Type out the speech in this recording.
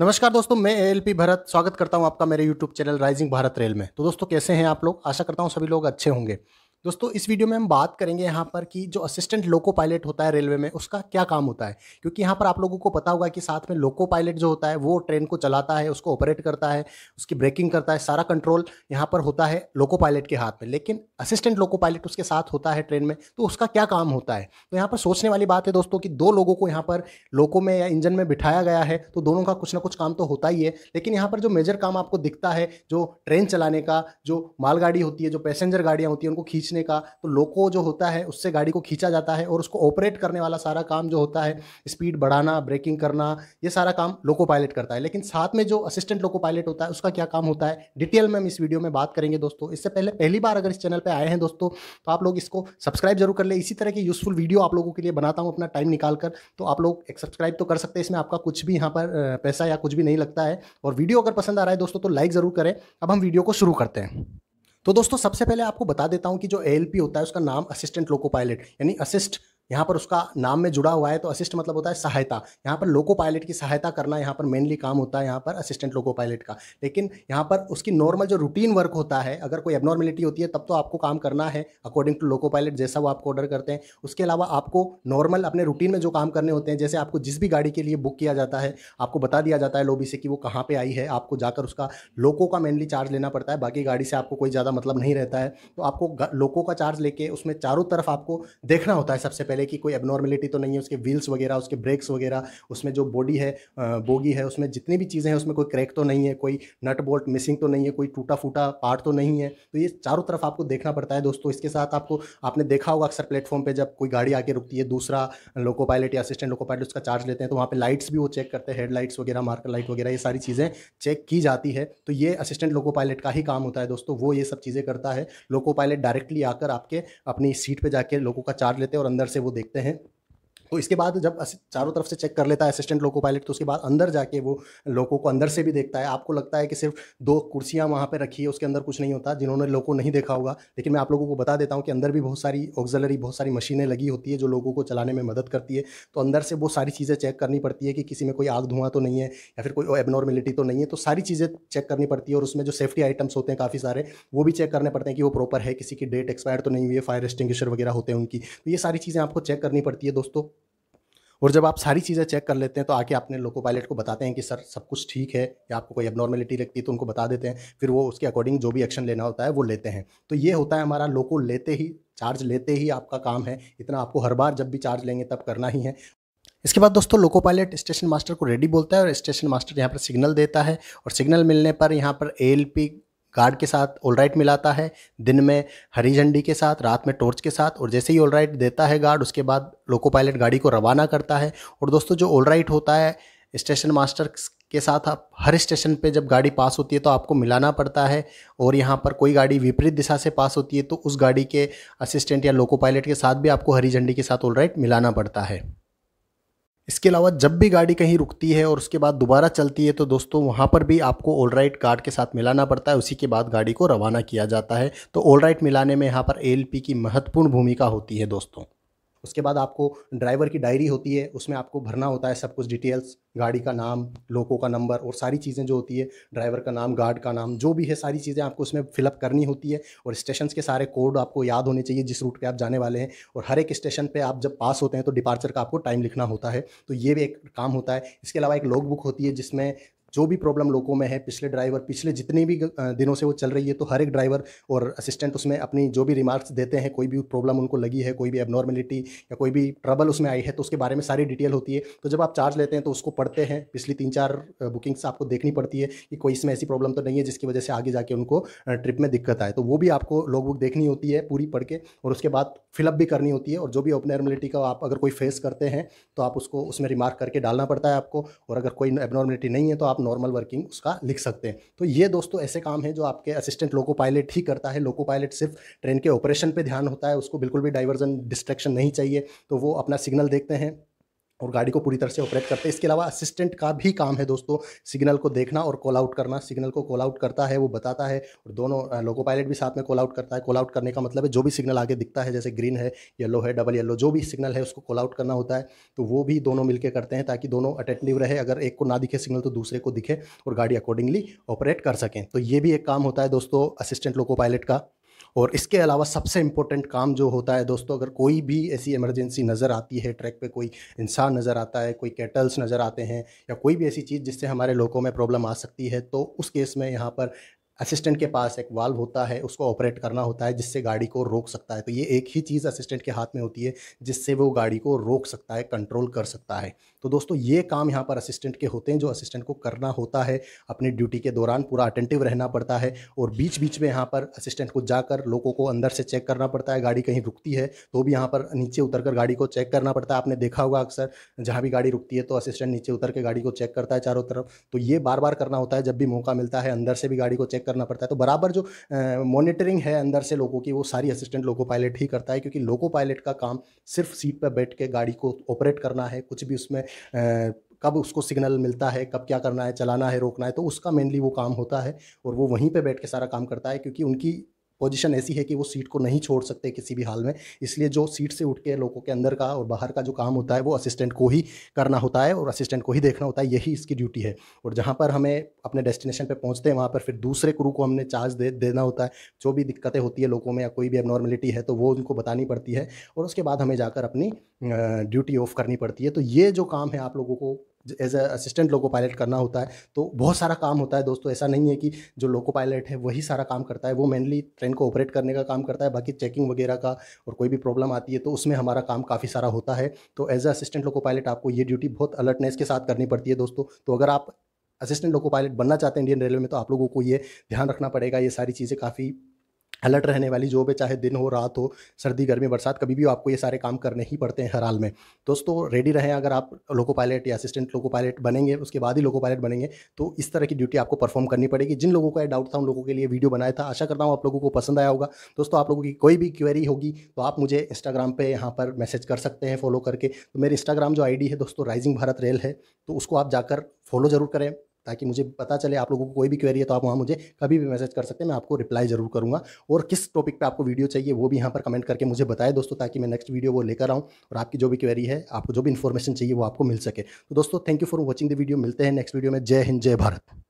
नमस्कार दोस्तों मैं एल पी भरत स्वागत करता हूं आपका मेरे YouTube channel rising Bharat rail में तो दोस्तों कैसे हैं आप लोग आशा करता हूं सभी लोग अच्छे होंगे दोस्तों इस वीडियो में हम बात करेंगे यहाँ पर कि जो असिस्टेंट लोको पायलट होता है रेलवे में उसका क्या काम होता है क्योंकि यहाँ पर आप लोगों को पता होगा कि साथ में लोको पायलट जो होता है वो ट्रेन को चलाता है उसको ऑपरेट करता है उसकी ब्रेकिंग करता है सारा कंट्रोल यहाँ पर होता है लोको पायलट के हाथ में लेकिन असिस्टेंट लोको पायलट उसके साथ होता है ट्रेन में तो उसका क्या काम होता है तो यहाँ पर सोचने वाली बात है दोस्तों कि दो लोगों को यहाँ पर लोको में या इंजन में बिठाया गया है तो दोनों का कुछ ना कुछ काम तो होता ही है लेकिन यहाँ पर जो मेजर काम आपको दिखता है जो ट्रेन चलाने का जो मालगाड़ी होती है जो पैसेंजर गाड़ियाँ होती हैं उनको खींचने खींचने का तो लोको जो होता है उससे गाड़ी को खींचा जाता है और उसको ऑपरेट करने वाला सारा काम जो होता है स्पीड बढ़ाना ब्रेकिंग करना ये सारा काम लोको पायलट करता है लेकिन साथ में जो असिस्टेंट लोको पायलट होता है उसका क्या काम होता है डिटेल में हम इस वीडियो में बात करेंगे दोस्तों इससे पहले पहली बार अगर इस चैनल पर आए हैं दोस्तों तो आप लोग इसको सब्सक्राइब जरूर कर ले इसी तरह की यूजफुल वीडियो आप लोगों के लिए बनाता हूँ अपना टाइम निकाल कर तो आप लोग एक सब्सक्राइब तो कर सकते हैं इसमें आपका कुछ भी यहाँ पर पैसा या कुछ भी नहीं लगता है और वीडियो अगर पसंद आ रहा है दोस्तों तो लाइक ज़रूर करें अब हम वीडियो को शुरू करते हैं तो दोस्तों सबसे पहले आपको बता देता हूं कि जो एल होता है उसका नाम असिस्टेंट लोको पायलट यानी असिस्ट यहाँ पर उसका नाम में जुड़ा हुआ है तो असिस्ट मतलब होता है सहायता यहाँ पर लोको पायलट की सहायता करना यहाँ पर मेनली काम होता है यहाँ पर असिस्टेंट लोको पायलट का लेकिन यहाँ पर उसकी नॉर्मल जो रूटीन वर्क होता है अगर कोई एबनॉर्मेलिटी होती है तब तो आपको काम करना है अकॉर्डिंग टू लोको पायलट जैसा वो आपको ऑर्डर करते हैं उसके अलावा आपको नॉर्मल अपने रूटीन में जो काम करने होते हैं जैसे आपको जिस भी गाड़ी के लिए बुक किया जाता है आपको बता दिया जाता है लोबी से कि वो कहाँ पर आई है आपको जाकर उसका लोको का मेनली चार्ज लेना पड़ता है बाकी गाड़ी से आपको कोई ज़्यादा मतलब नहीं रहता है तो आपको लोको का चार्ज लेके उसमें चारों तरफ आपको देखना होता है सबसे पहले पहले की कोई एबनॉर्मेलिटी तो नहीं है उसके व्हील्स वगैरह उसके ब्रेक्स वगैरह उसमें जो बॉडी है बोगी है उसमें जितनी भी चीज़ें हैं उसमें कोई क्रैक तो नहीं है कोई नट बोल्ट मिसिंग तो नहीं है कोई टूटा फूटा पार्ट तो नहीं है तो ये चारों तरफ आपको देखना पड़ता है दोस्तों इसके साथ आपको आपने देखा होगा अक्सर प्लेटफॉर्म पर जब कोई गाड़ी आके रुकती है दूसरा लोको पायलट या असिस्टेंट लोको पायलट उसका चार्ज लेते हैं तो वहाँ पर लाइट्स भी वो चेक करते हैं हेडलाइट्स वगैरह मार्कर लाइट वगैरह ये सारी चीज़ें चेक की जाती है तो ये असिस्टेंट लोको पायलट का ही काम होता है दोस्तों वो ये सब चीज़ें करता है लोको पायलट डायरेक्टली आकर आपके अपनी सीट पर जाके लोगों का चार्ज लेते हैं और अंदर से वो देखते हैं तो इसके बाद जब चारों तरफ से चेक कर लेता है असिस्टेंट लोको पायलट तो उसके बाद अंदर जाके वो लोगों को अंदर से भी देखता है आपको लगता है कि सिर्फ दो कुर्सियाँ वहाँ पर रखी है उसके अंदर कुछ नहीं होता जिन्होंने लोगों नहीं देखा होगा लेकिन मैं आप लोगों को बता देता हूँ कि अंदर भी बहुत सारी ऑक्जलरी बहुत सारी मशीनें लगी होती है जो लोगों को चलाने में मदद करती है तो अंदर से वो सारी चीज़ें चेक करनी पड़ती है कि किसी में कोई आग धुआं तो नहीं है या फिर कोई एबनॉर्मिलिटी तो नहीं है तो सारी चीज़ें चेक करनी पड़ती है और उसमें जो सेफ्टी आइटम्स होते हैं काफ़ी सारे वो भी चेक करने पड़ते हैं कि वो प्रॉपर है किसी की डेट एक्सपायर तो नहीं हुई है फायर एक्सटिंग्विशर वगैरह होते हैं उनकी तो ये सारी चीज़ें आपको चेक करनी पड़ती है दोस्तों और जब आप सारी चीज़ें चेक कर लेते हैं तो आके अपने लोको पायलट को बताते हैं कि सर सब कुछ ठीक है या आपको कोई अबनॉर्मेलिटी लगती है तो उनको बता देते हैं फिर वो उसके अकॉर्डिंग जो भी एक्शन लेना होता है वो लेते हैं तो ये होता है हमारा लोको लेते ही चार्ज लेते ही आपका काम है इतना आपको हर बार जब भी चार्ज लेंगे तब करना ही है इसके बाद दोस्तों लोको पायलट स्टेशन मास्टर को रेडी बोलता है और स्टेशन मास्टर यहाँ पर सिग्नल देता है और सिग्नल मिलने पर यहाँ पर ए गार्ड के साथ ऑल राइट मिलाता है दिन में हरी झंडी के साथ रात में टॉर्च के साथ और जैसे ही ऑल राइट देता है गार्ड उसके बाद लोको पायलट गाड़ी को रवाना करता है और दोस्तों जो ऑल राइट होता है स्टेशन मास्टर के साथ आप हर स्टेशन पे जब गाड़ी पास होती है तो आपको मिलाना पड़ता है और यहाँ पर कोई गाड़ी विपरीत दिशा से पास होती है तो उस गाड़ी के असिस्टेंट या लोको पायलट के साथ भी आपको हरी झंडी के साथ ऑल राइट मिलाना पड़ता है इसके अलावा जब भी गाड़ी कहीं रुकती है और उसके बाद दोबारा चलती है तो दोस्तों वहाँ पर भी आपको ऑल राइट कार्ड के साथ मिलाना पड़ता है उसी के बाद गाड़ी को रवाना किया जाता है तो ऑल राइट मिलाने में यहाँ पर एल की महत्वपूर्ण भूमिका होती है दोस्तों उसके बाद आपको ड्राइवर की डायरी होती है उसमें आपको भरना होता है सब कुछ डिटेल्स गाड़ी का नाम लोगों का नंबर और सारी चीज़ें जो होती है ड्राइवर का नाम गार्ड का नाम जो भी है सारी चीज़ें आपको उसमें फिलअप करनी होती है और स्टेशन के सारे कोड आपको याद होने चाहिए जिस रूट पर आप जाने वाले हैं और हर एक स्टेशन पर आप जब पास होते हैं तो डिपार्चर का आपको टाइम लिखना होता है तो ये भी एक काम होता है इसके अलावा एक लॉग बुक होती है जिसमें जो भी प्रॉब्लम लोगों में है पिछले ड्राइवर पिछले जितने भी दिनों से वो चल रही है तो हर एक ड्राइवर और असिस्टेंट उसमें अपनी जो भी रिमार्क्स देते हैं कोई भी प्रॉब्लम उनको लगी है कोई भी एबनॉर्मेलिटी या कोई भी ट्रबल उसमें आई है तो उसके बारे में सारी डिटेल होती है तो जब आप चार्ज लेते हैं तो उसको पढ़ते हैं पिछली तीन चार बुकिंग्स आपको देखनी पड़ती है कि कोई इसमें ऐसी प्रॉब्लम तो नहीं है जिसकी वजह से आगे जाके उनको ट्रिप में दिक्कत आए तो वो भी आपको लॉग बुक देखनी होती है पूरी पढ़ के और उसके बाद फिलअप भी करनी होती है और जो भी एबनॉर्मेलिटी का आप अगर कोई फेस करते हैं तो आप उसको उसमें रिमार्क करके डालना पड़ता है आपको और अगर कोई एबनॉर्मेलिटी नहीं है तो आप आप नॉर्मल वर्किंग उसका लिख सकते हैं तो ये दोस्तों ऐसे काम है जो आपके असिस्टेंट लोको पायलट ही करता है लोको पायलट सिर्फ ट्रेन के ऑपरेशन पर ध्यान होता है उसको बिल्कुल भी डाइवर्जन डिस्ट्रैक्शन नहीं चाहिए तो वो अपना सिग्नल देखते हैं और गाड़ी को पूरी तरह से ऑपरेट करते हैं इसके अलावा असिस्टेंट का भी काम है दोस्तों सिग्नल को देखना और कॉल आउट करना सिग्नल को कॉल आउट करता है वो बताता है और दोनों लोको पायलट भी साथ में कॉल आउट करता है कॉल आउट करने का मतलब है जो भी सिग्नल आगे दिखता है जैसे ग्रीन है येलो है डबल येलो जो भी सिग्नल है उसको कॉल आउट करना होता है तो वो भी दोनों मिलकर करते हैं ताकि दोनों अटेंटिव रहे अगर एक को ना दिखे सिग्नल तो दूसरे को दिखे और गाड़ी अकॉर्डिंगली ऑपरेट कर सकें तो ये भी एक काम होता है दोस्तों असिस्टेंट लोको पायलट का और इसके अलावा सबसे इम्पोर्टेंट काम जो होता है दोस्तों अगर कोई भी ऐसी इमरजेंसी नज़र आती है ट्रैक पे कोई इंसान नज़र आता है कोई कैटल्स नज़र आते हैं या कोई भी ऐसी चीज़ जिससे हमारे लोगों में प्रॉब्लम आ सकती है तो उस केस में यहाँ पर असिस्टेंट के पास एक वाल्व होता है उसको ऑपरेट करना होता है जिससे गाड़ी को रोक सकता है तो ये एक ही चीज़ असिस्टेंट के हाथ में होती है जिससे वो गाड़ी को रोक सकता है कंट्रोल कर सकता है तो दोस्तों ये काम यहाँ पर असिस्टेंट के होते हैं जो असिस्टेंट को करना होता है अपनी ड्यूटी के दौरान पूरा अटेंटिव रहना पड़ता है और बीच बीच में यहाँ पर असिस्टेंट को जाकर लोगों को अंदर से चेक करना पड़ता है गाड़ी कहीं रुकती है तो भी यहाँ पर नीचे उतर कर गाड़ी को चेक करना पड़ता है आपने देखा होगा अक्सर जहाँ भी गाड़ी रुकती है तो असिस्टेंट नीचे उतर के गाड़ी को चेक करता है चारों तरफ तो ये बार बार करना होता है जब भी मौका मिलता है अंदर से भी गाड़ी को चेक करना पड़ता है तो बराबर जो मॉनिटरिंग है अंदर से लोगों की वो सारी असिस्टेंट लोको पायलट ही करता है क्योंकि लोको पायलट का काम सिर्फ सीट पर बैठ के गाड़ी को ऑपरेट करना है कुछ भी उसमें कब उसको सिग्नल मिलता है कब क्या करना है चलाना है रोकना है तो उसका मेनली वो काम होता है और वो वहीं पे बैठ के सारा काम करता है क्योंकि उनकी पोजीशन ऐसी है कि वो सीट को नहीं छोड़ सकते किसी भी हाल में इसलिए जो सीट से उठ के लोगों के अंदर का और बाहर का जो काम होता है वो असिस्टेंट को ही करना होता है और असिस्टेंट को ही देखना होता है यही इसकी ड्यूटी है और जहाँ पर हमें अपने डेस्टिनेशन पर पहुँचते हैं वहाँ पर फिर दूसरे क्रू को हमने चार्ज दे देना होता है जो भी दिक्कतें होती है लोगों में या कोई भी एबनॉर्मेलिटी है तो वो उनको बतानी पड़ती है और उसके बाद हमें जाकर अपनी ड्यूटी ऑफ करनी पड़ती है तो ये जो काम है आप लोगों को as a assistant loco pilot करना होता है तो बहुत सारा काम होता है दोस्तों ऐसा नहीं है कि जो लोको पायलट है वही सारा काम करता है वो मेनली ट्रेन को ऑपरेट करने का काम करता है बाकी चेकिंग वगैरह का और कोई भी प्रॉब्लम आती है तो उसमें हमारा काम काफ़ी सारा होता है तो as a assistant loco pilot आपको ये ड्यूटी बहुत अलर्टनेस के साथ करनी पड़ती है दोस्तों तो अगर आप असिस्टेंट लोको पायलट बनना चाहते हैं इंडियन रेलवे में तो आप लोगों को ये ध्यान रखना पड़ेगा ये सारी चीज़ें काफ़ी अलर्ट रहने वाली जो भी चाहे दिन हो रात हो सर्दी गर्मी बरसात कभी भी आपको ये सारे काम करने ही पड़ते हैं हर हाल में दोस्तों रेडी रहें अगर आप लोको पायलट या असिस्टेंट लोको पायलट बनेंगे उसके बाद ही लोको पायलट बनेंगे तो इस तरह की ड्यूटी आपको परफॉर्म करनी पड़ेगी जिन लोगों का डाउट था उन लोगों के लिए वीडियो बनाया था आशा करता हूँ आप लोगों को पसंद आया होगा दोस्तों आप लोगों की कोई भी क्वेरी होगी तो आप मुझे इंस्टाग्राम पर यहाँ पर मैसेज कर सकते हैं फॉलो करके तो मेरे इंस्टाग्राम जो आई है दोस्तों राइजिंग भारत रेल है तो उसको आप जाकर फॉलो जरूर करें ताकि मुझे पता चले आप लोगों को कोई भी क्वेरी है तो आप वहाँ मुझे कभी भी मैसेज कर सकते हैं मैं आपको रिप्लाई जरूर करूँगा और किस टॉपिक पर आपको वीडियो चाहिए वो भी यहाँ पर कमेंट करके मुझे बताए दोस्तों ताकि मैं नेक्स्ट वीडियो वो लेकर आऊँ और आपकी जो भी क्वेरी है आपको जो भी इन्फॉर्मेशन चाहिए वो आपको मिल सके तो दोस्तों thank you for watching the video मिलते हैं नेक्स्ट वीडियो में जय हिंद जय भारत